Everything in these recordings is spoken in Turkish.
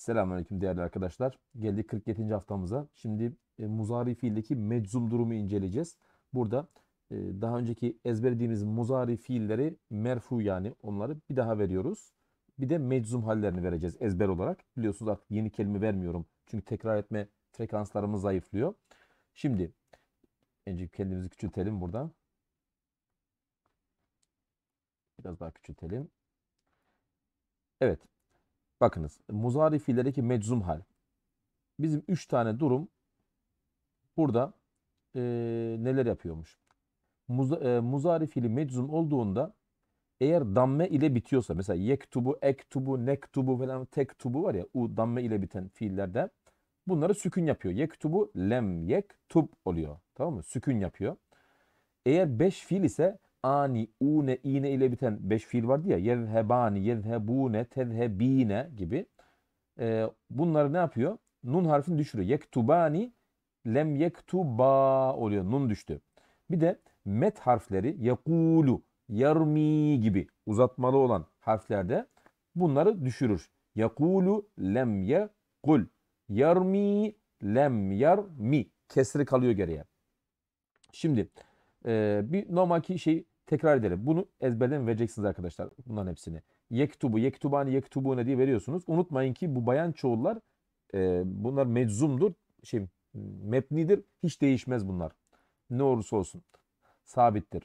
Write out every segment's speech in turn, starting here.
Selamünaleyküm değerli arkadaşlar. Geldik 47. haftamıza. Şimdi e, muzari fiildeki meczum durumu inceleyeceğiz. Burada e, daha önceki ezberlediğimiz muzari fiilleri merfu yani onları bir daha veriyoruz. Bir de meczum hallerini vereceğiz ezber olarak. Biliyorsunuz artık yeni kelime vermiyorum. Çünkü tekrar etme frekanslarımız zayıflıyor. Şimdi önce kendimizi küçültelim buradan. Biraz daha küçültelim. Evet. Bakınız muzari fiillerdeki meczum hal. Bizim üç tane durum burada e, neler yapıyormuş? Muz, e, muzari fiili meczum olduğunda eğer damme ile bitiyorsa mesela yektubu, ektubu, nektubu falan tektubu var ya u damme ile biten fiillerde bunları sükün yapıyor. Yektubu lem yektub oluyor. Tamam mı? Sükün yapıyor. Eğer beş fiil ise ani, une, ine ile biten 5 fiil vardı ya. Yevhebani, yevhebune, tezhebine gibi. E, ee, bunları ne yapıyor? Nun harfini düşürüyor. Yektubani, lem yektuba oluyor. Nun düştü. Bir de met harfleri yekulu, yarmi gibi uzatmalı olan harflerde bunları düşürür. Yekulu lem yekul. Yarmi lem yarmi. Kesri kalıyor geriye. Şimdi e, bir normalki şey Tekrar edelim. Bunu ezberden vereceksiniz arkadaşlar. Bunların hepsini. Yektubu, yektubani, ne diye veriyorsunuz. Unutmayın ki bu bayan çoğullar e, bunlar meczumdur. Şey, mebnidir. Hiç değişmez bunlar. Ne olursa olsun. Sabittir.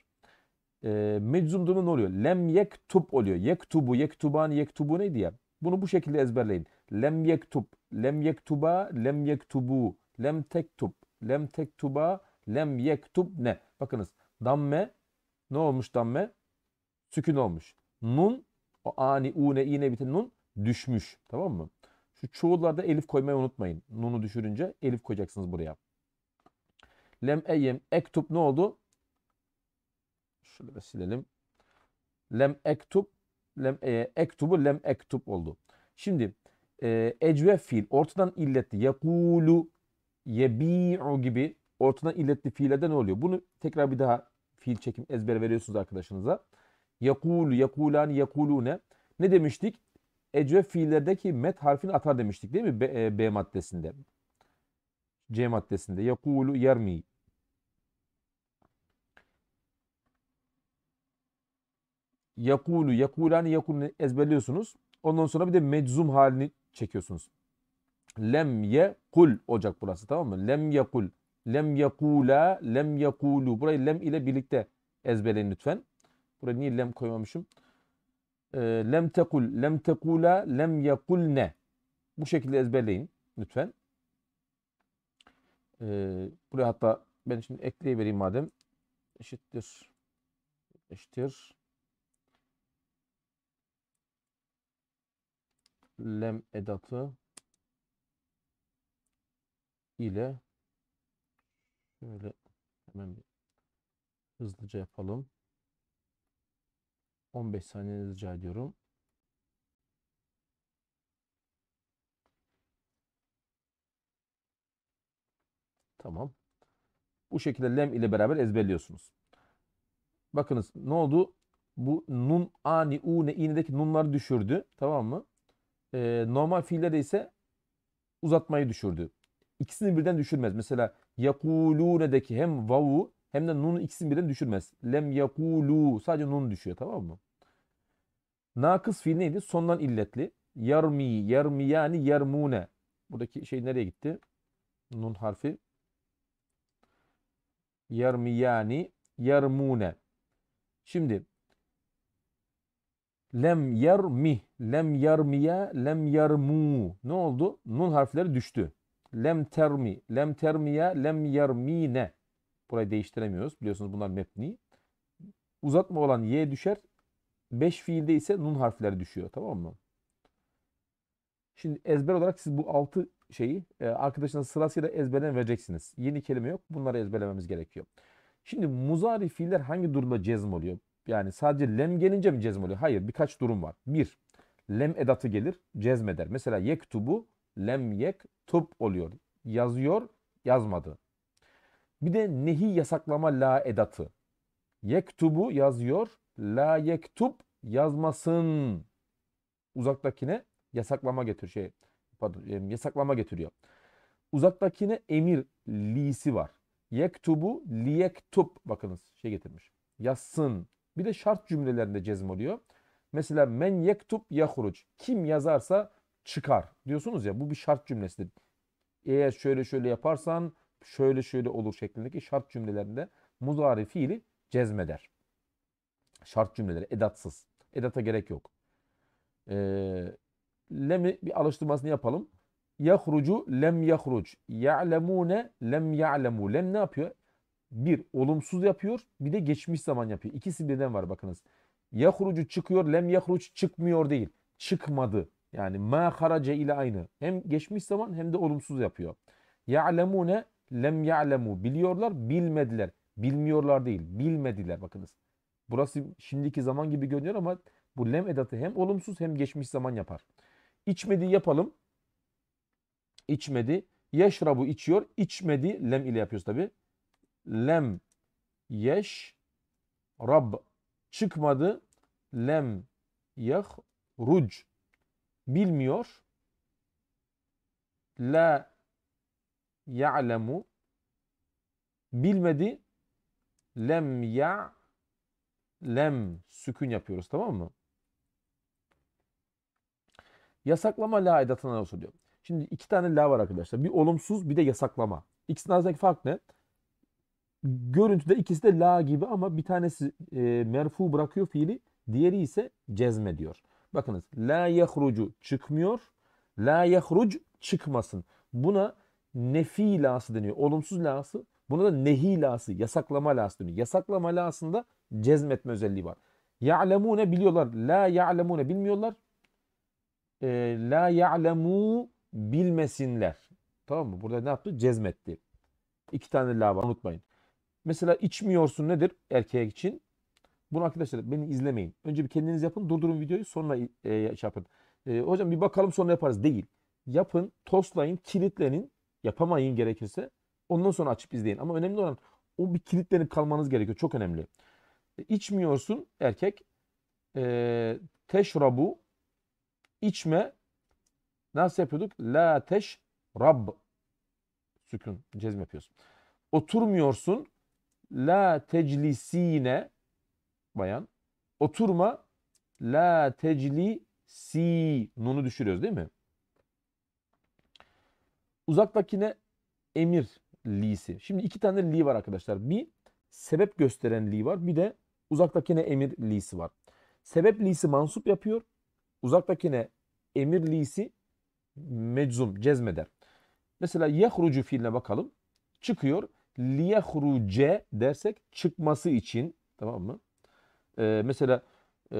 E, meczumdur ne oluyor? Lem yektub oluyor. Yektubu, yektubani, ne diye. Bunu bu şekilde ezberleyin. Lem yektub, lem yektuba, lem yektubu, lem tektub, lem tektuba, lem yektub ne? Bakınız damme ne olmuş damme? Sükun olmuş. Nun o ani une iğne biten nun düşmüş. Tamam mı? Şu çoğullarda elif koymayı unutmayın. Nunu düşürünce elif koyacaksınız buraya. Lem eyim ektup ne oldu? Şöyle silelim. Lem ektup lem e, ektubu lem ektup oldu. Şimdi e, ecve fiil ortadan illetti. yakulu yebi'u gibi ortadan illetti fiillerde ne oluyor? Bunu tekrar bir daha fiil çekim ezber veriyorsunuz arkadaşınıza. Yakul, yakulan, yakulune. Ne demiştik? Ecve fiillerdeki met harfini atar demiştik değil mi? B, e, B maddesinde. C maddesinde. Yakulu, yermi. Yakulu, yakulani, yakulune ezberliyorsunuz. Ondan sonra bir de meczum halini çekiyorsunuz. Lem ye kul olacak burası tamam mı? Lem ye kul lem yakula, lem yakulu. Burayı lem ile birlikte ezberleyin lütfen. Buraya niye lem koymamışım? Ee, lem tekul, lem tekula, lem yakulne. Bu şekilde ezberleyin lütfen. Ee, buraya hatta ben şimdi ekleyivereyim madem. Eşittir. Eşittir. Lem edatı ile Şöyle hemen bir hızlıca yapalım. 15 saniye rica ediyorum. Tamam. Bu şekilde lem ile beraber ezberliyorsunuz. Bakınız ne oldu? Bu nun, ani, u, ne, i'nideki nunları düşürdü. Tamam mı? Ee, normal fiillerde ise uzatmayı düşürdü. İkisini birden düşürmez. Mesela yekulûne'deki hem vavu hem de nun ikisini birden düşürmez. Lem yakulu sadece nun düşüyor tamam mı? Nakıs fiil neydi? Sondan illetli. Yarmi, yarmi yani yarmune. Buradaki şey nereye gitti? Nun harfi. Yarmi yani yarmune. Şimdi lem yarmi lem yarmiya lem yarmu. Ne oldu? Nun harfleri düştü lem termi, lem termiye, lem yermine. Burayı değiştiremiyoruz. Biliyorsunuz bunlar mebni. Uzatma olan y düşer. Beş fiilde ise nun harfleri düşüyor. Tamam mı? Şimdi ezber olarak siz bu altı şeyi e, arkadaşınız sırasıyla ezberden vereceksiniz. Yeni kelime yok. Bunları ezberlememiz gerekiyor. Şimdi muzari fiiller hangi durumda cezm oluyor? Yani sadece lem gelince mi cezm oluyor? Hayır. Birkaç durum var. Bir, lem edatı gelir. Cezmeder. Mesela yektubu lem yek tıp oluyor. Yazıyor, yazmadı. Bir de nehi yasaklama la edatı. Yektubu yazıyor, la yektup yazmasın. Uzaktakine yasaklama getir şey pardon, yasaklama getiriyor. Uzaktakine emir lisi var. Yektubu liyektub bakınız şey getirmiş. Yazsın. Bir de şart cümlelerinde cezm oluyor. Mesela men yektub yahruc. Kim yazarsa çıkar diyorsunuz ya bu bir şart cümlesidir. Eğer şöyle şöyle yaparsan şöyle şöyle olur şeklindeki şart cümlelerinde muzari fiili cezmeder. Şart cümleleri edatsız. Edata gerek yok. E, lem'i bir alıştırmasını yapalım. Yahrucu lem yahruc. Ya'lemune lem ya'lemu. Lem ne yapıyor? Bir olumsuz yapıyor bir de geçmiş zaman yapıyor. İkisi birden var bakınız. Yahrucu çıkıyor lem yahruc çıkmıyor değil. Çıkmadı. Yani ma harace ile aynı. Hem geçmiş zaman hem de olumsuz yapıyor. Ya'lemune lem ya'lemu. Biliyorlar, bilmediler. Bilmiyorlar değil, bilmediler bakınız. Burası şimdiki zaman gibi görünüyor ama bu lem edatı hem olumsuz hem geçmiş zaman yapar. İçmedi yapalım. İçmedi. Yeşrabu içiyor. İçmedi lem ile yapıyoruz tabi. Lem yeş rab çıkmadı. Lem yah ruc bilmiyor. La ya'lemu bilmedi. Lem ya lem sükün yapıyoruz tamam mı? Yasaklama la edatına nasıl diyor. Şimdi iki tane la var arkadaşlar. Bir olumsuz bir de yasaklama. İkisinin arasındaki fark ne? Görüntüde ikisi de la gibi ama bir tanesi e, merfu bırakıyor fiili. Diğeri ise cezme diyor. Bakınız la yahrucu çıkmıyor. La yahruc çıkmasın. Buna nefi lası deniyor. Olumsuz lası. Buna da nehi lası, yasaklama lası deniyor. Yasaklama lasında cezmetme özelliği var. Ya'lemune biliyorlar. La ya'lemune bilmiyorlar. E, la ya'lemu bilmesinler. Tamam mı? Burada ne yaptı? Cezmetti. İki tane la var unutmayın. Mesela içmiyorsun nedir erkek için? Bunu arkadaşlar beni izlemeyin. Önce bir kendiniz yapın. Durdurun videoyu sonra e, şey yapın. E, hocam bir bakalım sonra yaparız. Değil. Yapın, toslayın, kilitlenin. Yapamayın gerekirse. Ondan sonra açıp izleyin. Ama önemli olan o bir kilitlenip kalmanız gerekiyor. Çok önemli. E, içmiyorsun erkek. E, teşrabu içme. Nasıl yapıyorduk? La teş rab. Sükun. Cezm yapıyorsun. Oturmuyorsun. La teclisine bayan. Oturma la tecli si nunu düşürüyoruz değil mi? Uzaktakine emir li'si. Şimdi iki tane li var arkadaşlar. Bir sebep gösteren li var. Bir de uzaktakine emir li'si var. Sebep li'si mansup yapıyor. Uzaktakine emir li'si meczum, cezmeder. Mesela yehrucu fiiline bakalım. Çıkıyor. Liyehruce dersek çıkması için tamam mı? e, mesela e,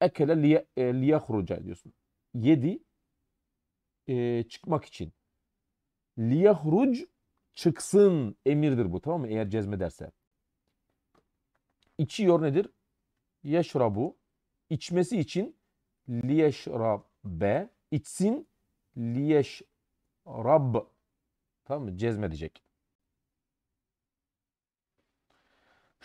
ekele liye, e, liyahruca diyorsun. Yedi e, çıkmak için. Liyahruc çıksın emirdir bu tamam mı? Eğer cezmederse. İçiyor nedir? Yeşrabu. İçmesi için liyeşrabe. İçsin liyeşrab. Tamam mı? Cezmedecek.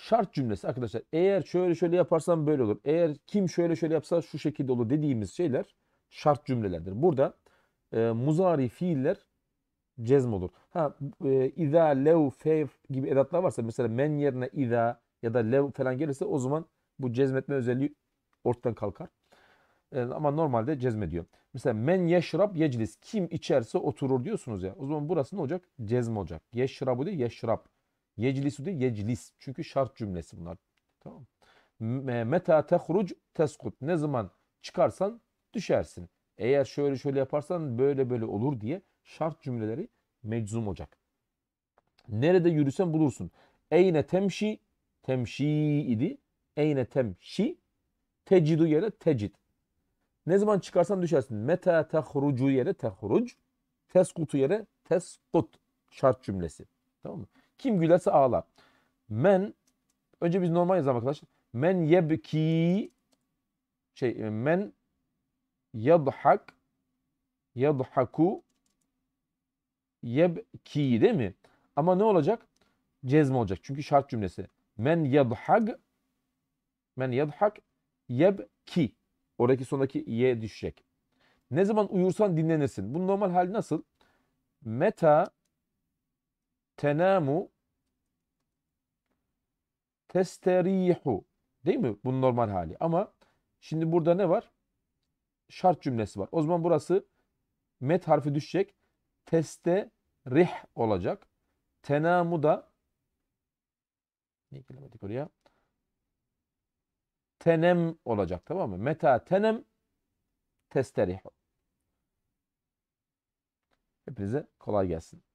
şart cümlesi arkadaşlar. Eğer şöyle şöyle yaparsam böyle olur. Eğer kim şöyle şöyle yapsa şu şekilde olur dediğimiz şeyler şart cümlelerdir. Burada e, muzari fiiller cezm olur. Ha e, iza, lev, fev gibi edatlar varsa mesela men yerine iza ya da lev falan gelirse o zaman bu cezmetme özelliği ortadan kalkar. E, ama normalde cezmediyor. Mesela men yeşrab yeclis kim içerse oturur diyorsunuz ya. O zaman burası ne olacak? Cezm olacak. Yeşrabu değil yeşrab. Yeclisu değil yeclis. Çünkü şart cümlesi bunlar. Tamam e, Meta tehruc teskut. Ne zaman çıkarsan düşersin. Eğer şöyle şöyle yaparsan böyle böyle olur diye şart cümleleri meczum olacak. Nerede yürüsen bulursun. Eyne temşi temşi idi. Eyne temşi tecidu yere tecid. Ne zaman çıkarsan düşersin. Meta tehrucu yere tehruc. Teskutu yere teskut. Şart cümlesi. Tamam mı? Kim gülerse ağlar. Men önce biz normal yazalım arkadaşlar. Men yebki şey e, men yadhak yadhaku yebki değil mi? Ama ne olacak? Cezm olacak. Çünkü şart cümlesi. Men yadhak men yadhak yebki. Oradaki sondaki ye düşecek. Ne zaman uyursan dinlenirsin. Bu normal hali nasıl? Meta tenamu testerihu değil mi? Bunun normal hali. Ama şimdi burada ne var? Şart cümlesi var. O zaman burası met harfi düşecek. Testerih olacak. Tenamu da ne gelemedik oraya? Tenem olacak tamam mı? Meta tenem testerih. Hepinize kolay gelsin.